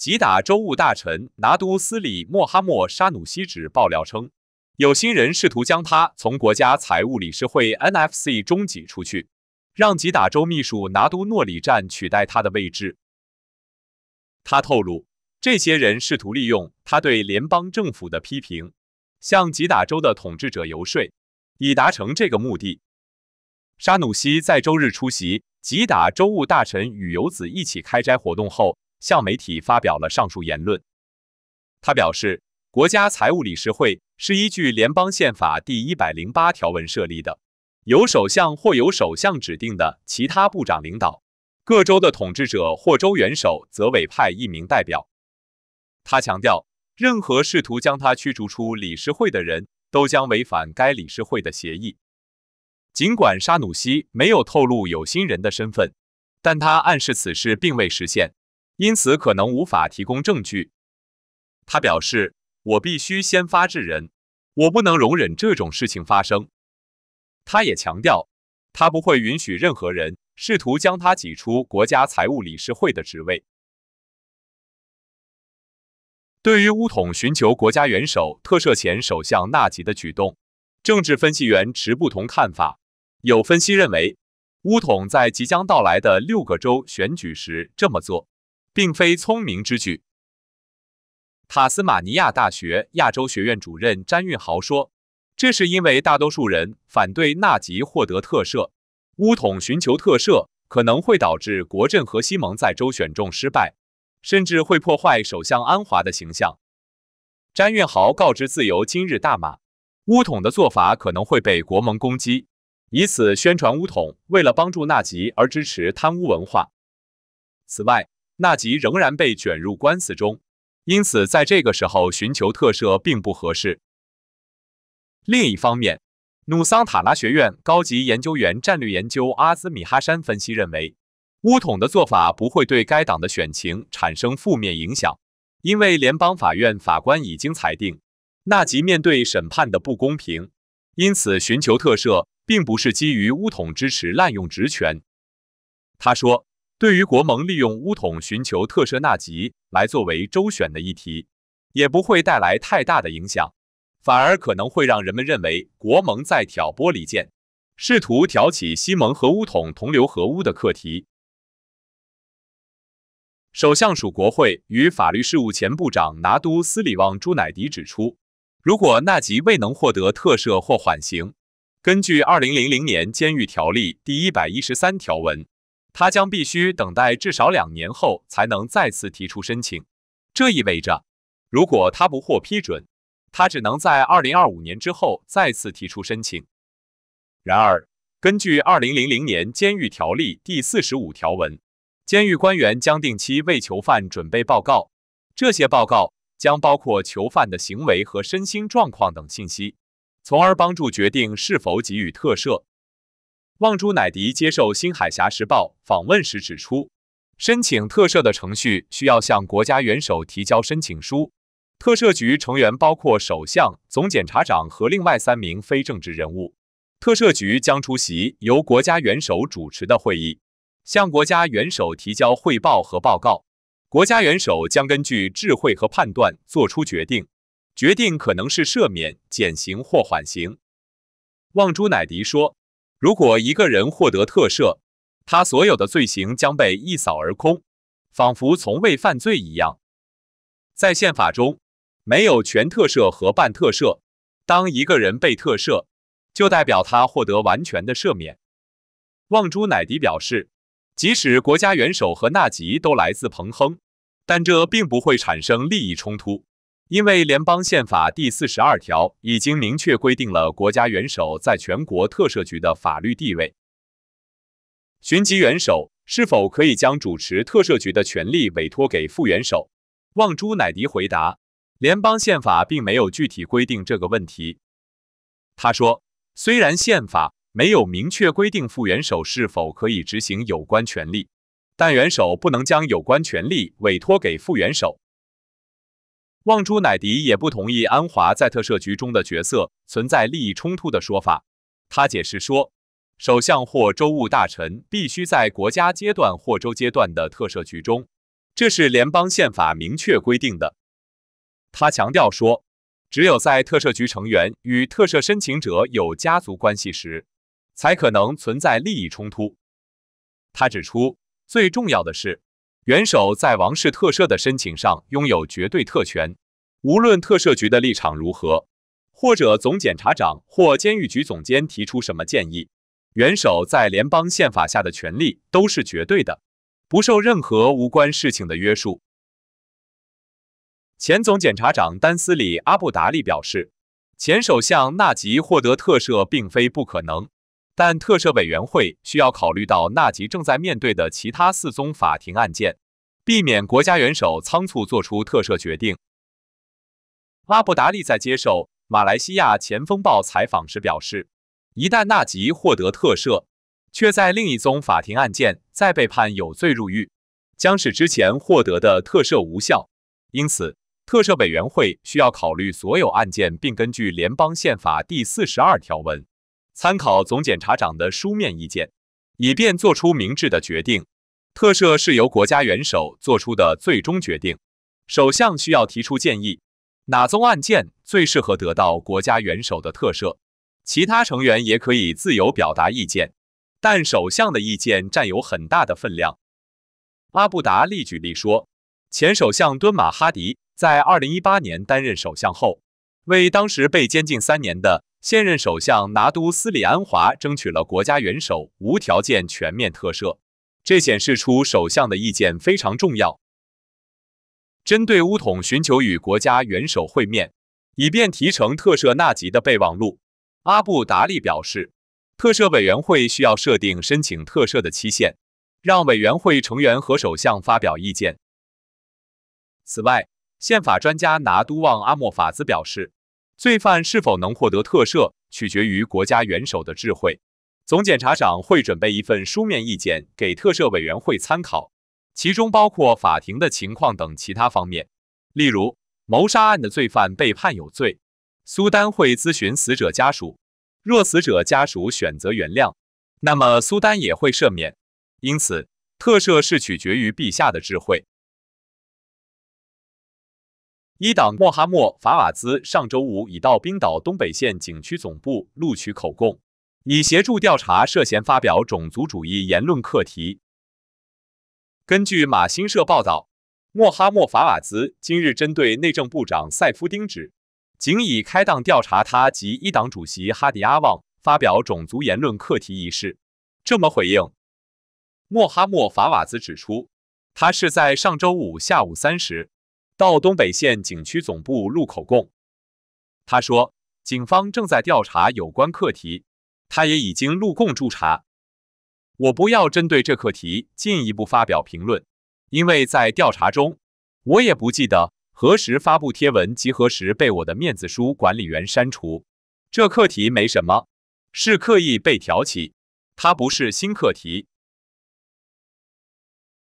吉达州务大臣拿督斯里莫哈默·沙努西指爆料称，有心人试图将他从国家财务理事会 NFC 中挤出去，让吉达州秘书拿督诺里占取代他的位置。他透露，这些人试图利用他对联邦政府的批评，向吉达州的统治者游说，以达成这个目的。沙努西在周日出席吉达州务大臣与游子一起开斋活动后。向媒体发表了上述言论。他表示，国家财务理事会是依据联邦宪法第一百零八条文设立的，由首相或由首相指定的其他部长领导。各州的统治者或州元首则委派一名代表。他强调，任何试图将他驱逐出理事会的人都将违反该理事会的协议。尽管沙努西没有透露有心人的身份，但他暗示此事并未实现。因此，可能无法提供证据。他表示：“我必须先发制人，我不能容忍这种事情发生。”他也强调，他不会允许任何人试图将他挤出国家财务理事会的职位。对于乌统寻求国家元首特赦前首相纳吉的举动，政治分析员持不同看法。有分析认为，乌统在即将到来的六个州选举时这么做。并非聪明之举。塔斯马尼亚大学亚洲学院主任詹运豪说：“这是因为大多数人反对纳吉获得特赦，乌统寻求特赦可能会导致国政和西蒙在州选中失败，甚至会破坏首相安华的形象。”詹运豪告知《自由今日》大马，乌统的做法可能会被国盟攻击，以此宣传乌统为了帮助纳吉而支持贪污文化。此外，纳吉仍然被卷入官司中，因此在这个时候寻求特赦并不合适。另一方面，努桑塔拉学院高级研究员战略研究阿兹米哈山分析认为，乌统的做法不会对该党的选情产生负面影响，因为联邦法院法官已经裁定纳吉面对审判的不公平，因此寻求特赦并不是基于乌统支持滥用职权。他说。对于国盟利用乌统寻求特赦纳吉来作为周旋的议题，也不会带来太大的影响，反而可能会让人们认为国盟在挑拨离间，试图挑起西盟和乌统同流合污的课题。首相署国会与法律事务前部长拿督斯里旺朱乃迪指出，如果纳吉未能获得特赦或缓刑，根据2000年监狱条例第一百一十三条文。他将必须等待至少两年后才能再次提出申请，这意味着，如果他不获批准，他只能在二零二五年之后再次提出申请。然而，根据二零零零年监狱条例第四十五条文，监狱官员将定期为囚犯准备报告，这些报告将包括囚犯的行为和身心状况等信息，从而帮助决定是否给予特赦。旺朱乃迪接受《新海峡时报》访问时指出，申请特赦的程序需要向国家元首提交申请书。特赦局成员包括首相、总检察长和另外三名非政治人物。特赦局将出席由国家元首主持的会议，向国家元首提交汇报和报告。国家元首将根据智慧和判断作出决定，决定可能是赦免、减刑或缓刑。旺朱乃迪说。如果一个人获得特赦，他所有的罪行将被一扫而空，仿佛从未犯罪一样。在宪法中，没有全特赦和半特赦。当一个人被特赦，就代表他获得完全的赦免。望朱乃迪表示，即使国家元首和纳吉都来自彭亨，但这并不会产生利益冲突。因为联邦宪法第四十二条已经明确规定了国家元首在全国特赦局的法律地位。巡级元首是否可以将主持特赦局的权利委托给副元首？望朱乃迪回答：联邦宪法并没有具体规定这个问题。他说，虽然宪法没有明确规定副元首是否可以执行有关权利，但元首不能将有关权利委托给副元首。旺朱乃迪也不同意安华在特赦局中的角色存在利益冲突的说法。他解释说，首相或州务大臣必须在国家阶段或州阶段的特赦局中，这是联邦宪法明确规定的。他强调说，只有在特赦局成员与特赦申请者有家族关系时，才可能存在利益冲突。他指出，最重要的是。元首在王室特赦的申请上拥有绝对特权，无论特赦局的立场如何，或者总检察长或监狱局总监提出什么建议，元首在联邦宪法下的权利都是绝对的，不受任何无关事情的约束。前总检察长丹斯里阿布达利表示，前首相纳吉获得特赦并非不可能。但特赦委员会需要考虑到纳吉正在面对的其他四宗法庭案件，避免国家元首仓促做出特赦决定。拉布达利在接受《马来西亚前锋报》采访时表示，一旦纳吉获得特赦，却在另一宗法庭案件再被判有罪入狱，将使之前获得的特赦无效。因此，特赦委员会需要考虑所有案件，并根据联邦宪法第四十二条文。参考总检察长的书面意见，以便做出明智的决定。特赦是由国家元首做出的最终决定，首相需要提出建议。哪宗案件最适合得到国家元首的特赦？其他成员也可以自由表达意见，但首相的意见占有很大的分量。阿布达利举例说，前首相敦马哈迪在2018年担任首相后，为当时被监禁三年的。现任首相拿督斯里安华争取了国家元首无条件全面特赦，这显示出首相的意见非常重要。针对乌统寻求与国家元首会面，以便提成特赦纳吉的备忘录，阿布达利表示，特赦委员会需要设定申请特赦的期限，让委员会成员和首相发表意见。此外，宪法专家拿督望阿莫法兹表示。罪犯是否能获得特赦，取决于国家元首的智慧。总检察长会准备一份书面意见给特赦委员会参考，其中包括法庭的情况等其他方面。例如，谋杀案的罪犯被判有罪，苏丹会咨询死者家属。若死者家属选择原谅，那么苏丹也会赦免。因此，特赦是取决于陛下的智慧。一党莫哈莫法瓦兹上周五已到冰岛东北县警区总部录取口供，以协助调查涉嫌发表种族主义言论课题。根据马新社报道，莫哈莫法瓦兹今日针对内政部长塞夫丁指仅已开档调查他及一党主席哈迪阿旺发表种族言论课题一事，这么回应。莫哈莫法瓦兹指出，他是在上周五下午三时。到东北县景区总部录口供，他说警方正在调查有关课题，他也已经录供助查。我不要针对这课题进一步发表评论，因为在调查中，我也不记得何时发布贴文及何时被我的面子书管理员删除。这课题没什么，是刻意被挑起，它不是新课题。